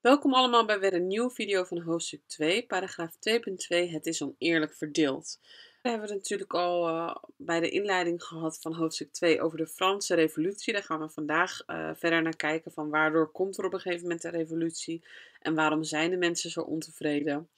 Welkom allemaal bij weer een nieuwe video van hoofdstuk 2, paragraaf 2.2, het is oneerlijk verdeeld. We hebben het natuurlijk al eh, bij de inleiding gehad van hoofdstuk 2 over de Franse revolutie. Daar gaan we vandaag eh, verder naar kijken van waardoor komt er op een gegeven moment een revolutie en waarom zijn de mensen zo ontevreden.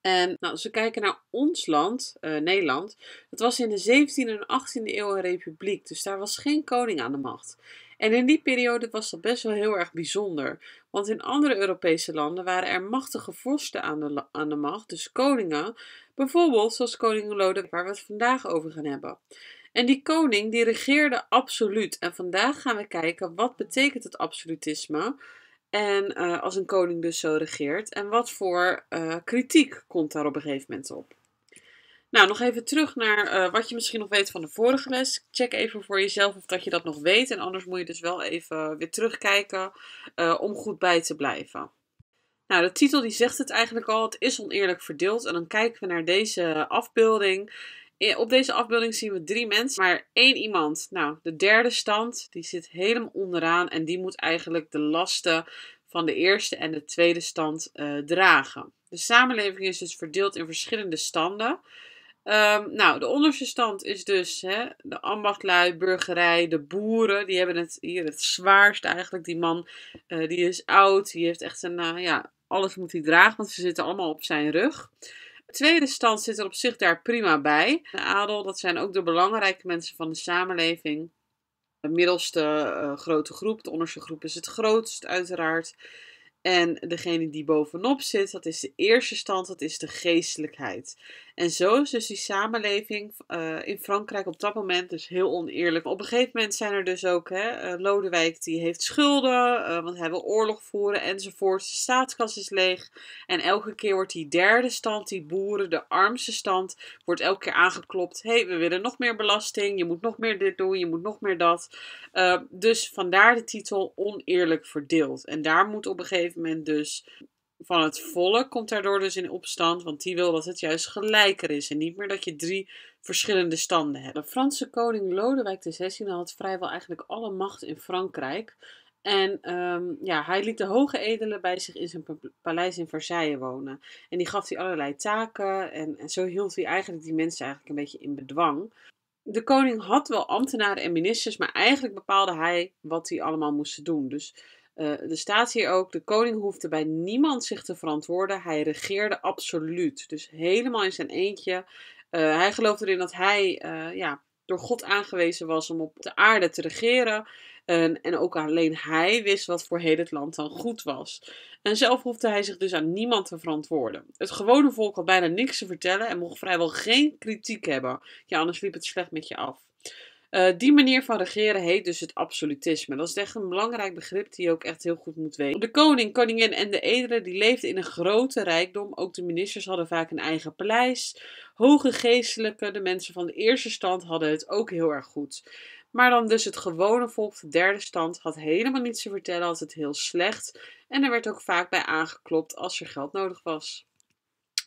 En nou, als we kijken naar ons land, uh, Nederland, het was in de 17e en 18e eeuw een republiek, dus daar was geen koning aan de macht. En in die periode was dat best wel heel erg bijzonder, want in andere Europese landen waren er machtige vorsten aan de, aan de macht, dus koningen, bijvoorbeeld zoals koning Lodewijk, waar we het vandaag over gaan hebben. En die koning die regeerde absoluut. En vandaag gaan we kijken wat betekent het absolutisme en eh, als een koning dus zo regeert en wat voor eh, kritiek komt daar op een gegeven moment op. Nou, nog even terug naar eh, wat je misschien nog weet van de vorige les. Check even voor jezelf of dat je dat nog weet. En anders moet je dus wel even weer terugkijken eh, om goed bij te blijven. Nou, de titel die zegt het eigenlijk al. Het is oneerlijk verdeeld. En dan kijken we naar deze afbeelding. Eh, op deze afbeelding zien we drie mensen, maar één iemand. Nou, de derde stand, die zit helemaal onderaan. En die moet eigenlijk de lasten van de eerste en de tweede stand dragen. De samenleving is dus verdeeld in verschillende standen. Ehm, nou, de onderste stand is dus hè, de ambachtlui, burgerij, de boeren. Die hebben het hier het zwaarst eigenlijk. Die man eh, die is oud, die heeft echt een, nou ja, alles moet hij dragen, want ze zitten allemaal op zijn rug. De tweede stand zit er op zich daar prima bij. De adel, dat zijn ook de belangrijke mensen van de samenleving. De middelste eh, grote groep, de onderste groep is het grootst uiteraard. En degene die bovenop zit, dat is de eerste stand, dat is de geestelijkheid. En zo is dus die samenleving eh, in Frankrijk op dat moment dus heel oneerlijk. Op een gegeven moment zijn er dus ook hè, eh, Lodewijk die heeft schulden, eh, want hij wil oorlog voeren enzovoort. De staatskas is leeg en elke keer wordt die derde stand, die boeren, de armste stand, wordt elke keer aangeklopt. Hé, hey, we willen nog meer belasting, je moet nog meer dit doen, je moet nog meer dat. dus vandaar de titel oneerlijk verdeeld. En daar moet op een gegeven dus van het volk komt daardoor dus in opstand, want die wil dat het juist gelijker is en niet meer dat je drie verschillende standen hebt. De Franse koning Lodewijk XVI had vrijwel eigenlijk alle macht in Frankrijk. En ehm, ja, hij liet de hoge edelen bij zich in zijn paleis in Versailles wonen. En die gaf hij allerlei taken en, en zo hield hij eigenlijk die mensen eigenlijk een beetje in bedwang. De koning had wel ambtenaren en ministers, maar eigenlijk bepaalde hij wat die allemaal moesten doen. Dus uh, er staat hier ook: de koning hoefde bij niemand zich te verantwoorden. Hij regeerde absoluut. Dus helemaal in zijn eentje. Eh, hij geloofde erin dat hij eh, ja, door God aangewezen was om op de aarde te regeren. En, en ook alleen hij wist wat voor heel het land dan goed was. En zelf hoefde hij zich dus aan niemand te verantwoorden. Het gewone volk had bijna niks te vertellen en mocht vrijwel geen kritiek hebben. Ja, anders liep het slecht met je af. Eh, die manier van regeren heet dus het absolutisme. Dat is echt een belangrijk begrip die je ook echt heel goed moet weten. De koning, koningin en de edelen die leefden in een grote rijkdom. Ook de ministers hadden vaak een eigen paleis. Hoge geestelijke, de mensen van de eerste stand hadden het ook heel erg goed. Maar dan dus het gewone volk, de derde stand, had helemaal niets te vertellen, had het heel slecht. En er werd ook vaak bij aangeklopt als er geld nodig was.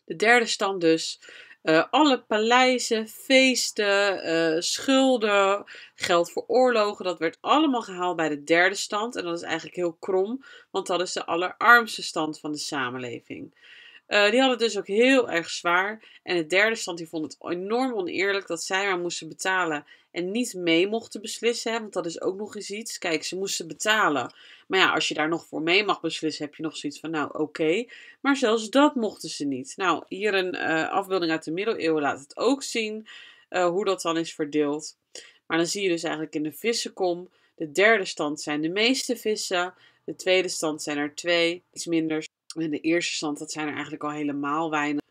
De derde stand dus, eh, alle paleizen, feesten, eh, schulden, geld voor oorlogen, dat werd allemaal gehaald bij de derde stand. En dat is eigenlijk heel krom, want dat is de allerarmste stand van de samenleving. Eh, die hadden het dus ook heel erg zwaar. En het derde stand die vond het enorm oneerlijk dat zij maar moesten betalen en niet mee mochten beslissen. want dat is ook nog eens iets. Kijk, ze moesten betalen. Maar ja, als je daar nog voor mee mag beslissen, heb je nog zoiets van, nou oké. Maar zelfs dat mochten ze niet. Nou, hier een eh, afbeelding uit de middeleeuwen laat het ook zien eh, hoe dat dan is verdeeld. Maar dan zie je dus eigenlijk in de vissenkom, de derde stand zijn de meeste vissen. De tweede stand zijn er twee, iets minder in de eerste stand, dat zijn er eigenlijk al helemaal weinig.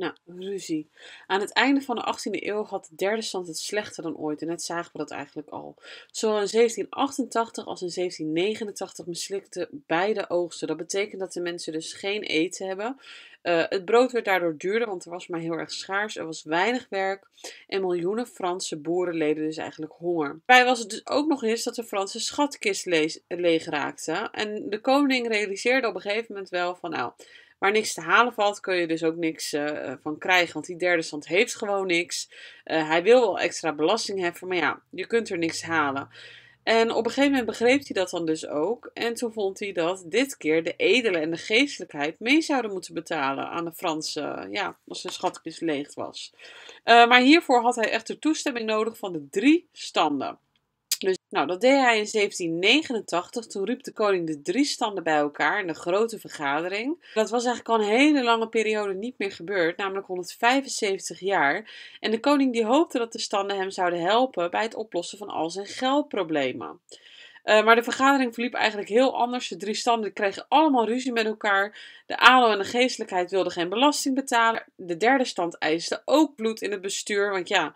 Nou, ruzie. Aan het einde van de 18e eeuw had de derde stand het slechter dan ooit. En net zagen we dat eigenlijk al. Zowel in 1788 als in 1789 mislikten beide oogsten. Dat betekent dat de mensen dus geen eten hebben. Eh, het brood werd daardoor duurder, want er was maar heel erg schaars. Er was weinig werk. En miljoenen Franse boeren leden dus eigenlijk honger. Bij was het dus ook nog eens dat de Franse schatkist leeg raakte. En de koning realiseerde op een gegeven moment wel van nou Waar niks te halen valt, kun je dus ook niks eh, eh, van krijgen. Want die derde stand heeft gewoon niks. Eh, hij wil wel extra belasting heffen, maar ja, je kunt er niks halen. En op een gegeven moment begreep hij dat dan dus ook. En toen vond hij dat dit keer de edelen en de geestelijkheid mee zouden moeten betalen aan de Fransen. Ja, als hun schatkist leeg was. maar hiervoor had hij echter toestemming nodig van de drie standen. Nou, dat deed hij in 1789. Toen riep de koning de drie standen bij elkaar in de grote vergadering. Dat was eigenlijk al een hele lange periode niet meer gebeurd, namelijk 175 jaar. En de koning die hoopte dat de standen hem zouden helpen bij het oplossen van al zijn geldproblemen. Eh, maar de vergadering verliep eigenlijk heel anders. De drie standen kregen allemaal ruzie met elkaar. De adel en de geestelijkheid wilden geen belasting betalen. De derde stand eiste ook bloed in het bestuur. Want ja,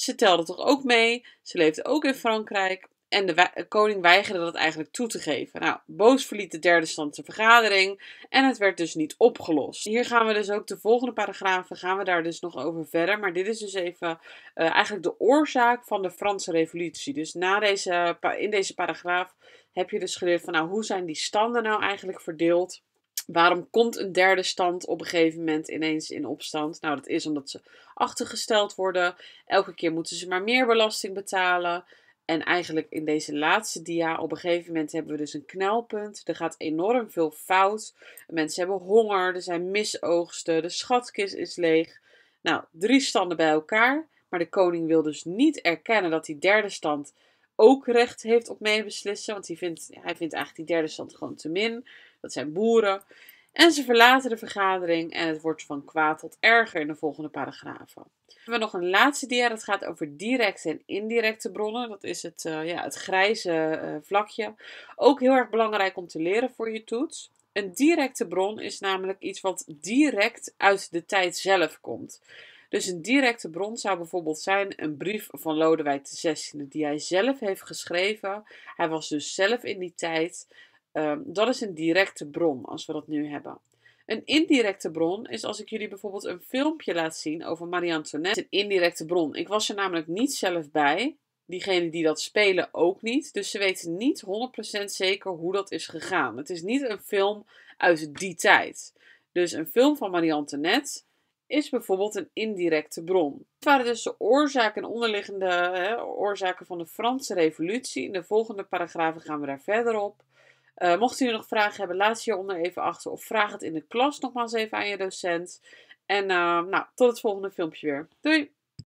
ze telde toch ook mee. Ze leefde ook in Frankrijk. En de koning weigerde dat eigenlijk toe te geven. Nou, boos verliet de derde stand de vergadering en het werd dus niet opgelost. Hier gaan we dus ook de volgende paragrafen, gaan we daar dus nog over verder. Maar dit is dus even eh, eigenlijk de oorzaak van de Franse revolutie. Dus na deze, in deze paragraaf heb je dus geleerd van nou, hoe zijn die standen nou eigenlijk verdeeld? Waarom komt een derde stand op een gegeven moment ineens in opstand? Nou, dat is omdat ze achtergesteld worden. Elke keer moeten ze maar meer belasting betalen. En eigenlijk in deze laatste dia, op een gegeven moment hebben we dus een knelpunt. Er gaat enorm veel fout. Mensen hebben honger, er zijn misoogsten, de schatkist is leeg. Nou, drie standen bij elkaar. Maar de koning wil dus niet erkennen dat die derde stand ook recht heeft op meebeslissen. Want hij vindt, hij vindt eigenlijk die derde stand gewoon te min. Dat zijn boeren. En ze verlaten de vergadering en het wordt van kwaad tot erger in de volgende paragrafen. We hebben nog een laatste dia, dat gaat over directe en indirecte bronnen. Dat is het, eh, ja, het grijze eh, vlakje. Ook heel erg belangrijk om te leren voor je toets. Een directe bron is namelijk iets wat direct uit de tijd zelf komt. Dus een directe bron zou bijvoorbeeld zijn een brief van Lodewijk XVI, die hij zelf heeft geschreven. Hij was dus zelf in die tijd. Ehm, dat is een directe bron, als we dat nu hebben. Een indirecte bron is als ik jullie bijvoorbeeld een filmpje laat zien over Marie Antoinette. Een indirecte bron. Ik was er namelijk niet zelf bij. Diegenen die dat spelen ook niet. Dus ze weten niet 100% zeker hoe dat is gegaan. Het is niet een film uit die tijd. Dus een film van Marie Antoinette is bijvoorbeeld een indirecte bron. Het waren dus de oorzaken en onderliggende hè, oorzaken van de Franse Revolutie. In de volgende paragrafen gaan we daar verder op. Mochten eh, mocht u nog vragen hebben, laat ze hieronder even achter of vraag het in de klas nogmaals even aan je docent. En eh, nou, tot het volgende filmpje weer. Doei!